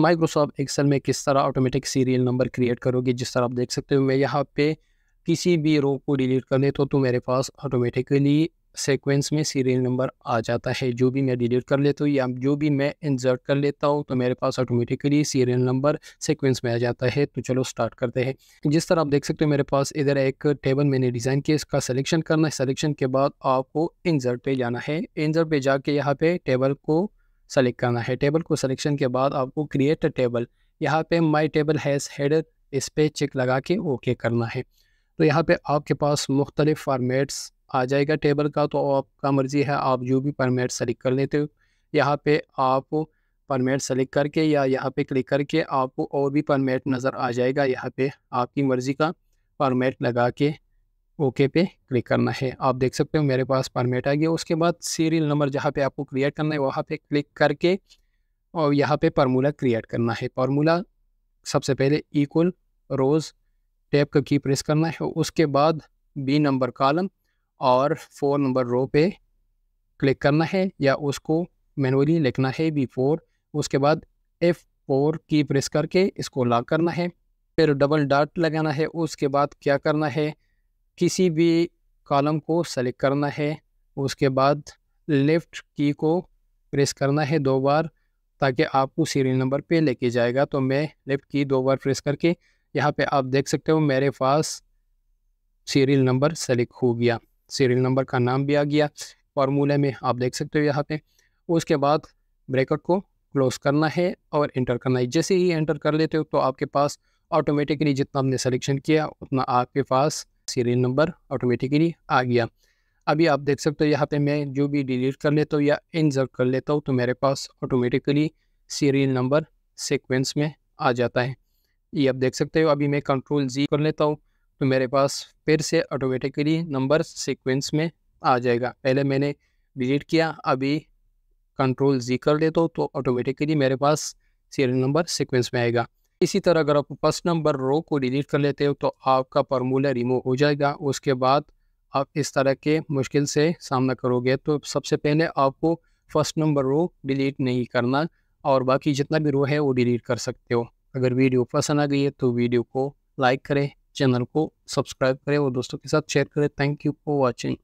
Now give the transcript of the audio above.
Microsoft Excel में किस तरह ऑटोमेटिक सीरियल नंबर क्रिएट करोगे जिस तरह आप देख सकते हो मैं यहाँ पे किसी भी रो को डिलीट कर लेता हूँ तो मेरे पास ऑटोमेटिकली सीक्वेंस में सीरियल नंबर आ जाता है जो भी मैं डिलीट कर लेता हूँ या जो भी मैं इंसर्ट कर लेता हूँ तो मेरे पास ऑटोमेटिकली सीरियल नंबर सीक्वेंस में आ जाता है तो चलो स्टार्ट करते हैं जिस तरह आप देख सकते हो मेरे पास इधर एक टेबल मैंने डिज़ाइन किया इसका सिलेक्शन करना है सिलेक्शन के बाद आपको इंसर्ट पे जाना है इंसर्ट पे जाके यहाँ पे टेबल को सेलेक्ट करना है टेबल को सिलेक्शन के बाद आपको क्रिएट टेबल यहाँ पे माई टेबल हैज़ हेडर इस पर चेक लगा के ओके करना है तो यहाँ पे आपके पास मुख्तलिफ़ फार्मेट्स आ जाएगा टेबल का तो आपका मर्ज़ी है आप जो भी परमेट सेलेक्ट कर लेते हो यहाँ पे आप परमेट सेलेक्ट करके या यहाँ पे क्लिक करके आपको और भी परमेट नज़र आ जाएगा यहाँ पे आपकी मर्ज़ी का परमेट लगा के ओके पे क्लिक करना है आप देख सकते हो मेरे पास परमिट आ गया उसके बाद सीरियल नंबर जहाँ पे आपको क्रिएट करना है वहाँ पे क्लिक करके और यहाँ पे फार्मूला क्रिएट करना है फार्मूला सबसे पहले इक्वल रोज़ टैप का की प्रेस करना है उसके बाद बी नंबर कॉलम और फोर नंबर रो पे क्लिक करना है या उसको मैनुअली लिखना है बी फोर उसके बाद एफ फोर की प्रेस करके इसको लॉक करना है फिर डबल डॉट लगाना है उसके बाद क्या करना है किसी भी कॉलम को सेलेक्ट करना है उसके बाद लेफ़्ट की को प्रेस करना है दो बार ताकि आपको सीरियल नंबर पे लेके जाएगा तो मैं लेफ़्ट की दो बार प्रेस करके यहाँ पे आप देख सकते हो मेरे पास सीरियल नंबर सेलेक्ट हो गया सीरियल नंबर का नाम भी आ गया फार्मूले में आप देख सकते हो यहाँ पे उसके बाद ब्रैकेट को क्लोज करना है और इंटर करना है जैसे ही एंटर कर लेते हो तो आपके पास ऑटोमेटिकली जितना आपने सेलेक्शन किया उतना आपके पास सीरियल नंबर ऑटोमेटिकली आ गया अभी आप देख सकते हो यहाँ पे मैं जो भी डिलीट कर लेता हूँ या इंजर्ट कर लेता हूँ तो मेरे पास ऑटोमेटिकली सीरियल नंबर सीक्वेंस में आ जाता है ये आप देख सकते हो अभी मैं कंट्रोल जी कर लेता हूँ तो मेरे पास फिर से ऑटोमेटिकली नंबर सीक्वेंस में आ जाएगा पहले मैंने डिलीट किया अभी कंट्रोल जी कर लेता हूँ तो ऑटोमेटिकली मेरे पास सीरियल नंबर सीक्वेंस में आएगा इसी तरह अगर आप फर्स्ट नंबर रो को डिलीट कर लेते हो तो आपका फार्मूला रिमूव हो जाएगा उसके बाद आप इस तरह के मुश्किल से सामना करोगे तो सबसे पहले आपको फर्स्ट नंबर रो डिलीट नहीं करना और बाकी जितना भी रो है वो डिलीट कर सकते हो अगर वीडियो पसंद आ गई है तो वीडियो को लाइक करें चैनल को सब्सक्राइब करें और दोस्तों के साथ शेयर करें थैंक यू फॉर वॉचिंग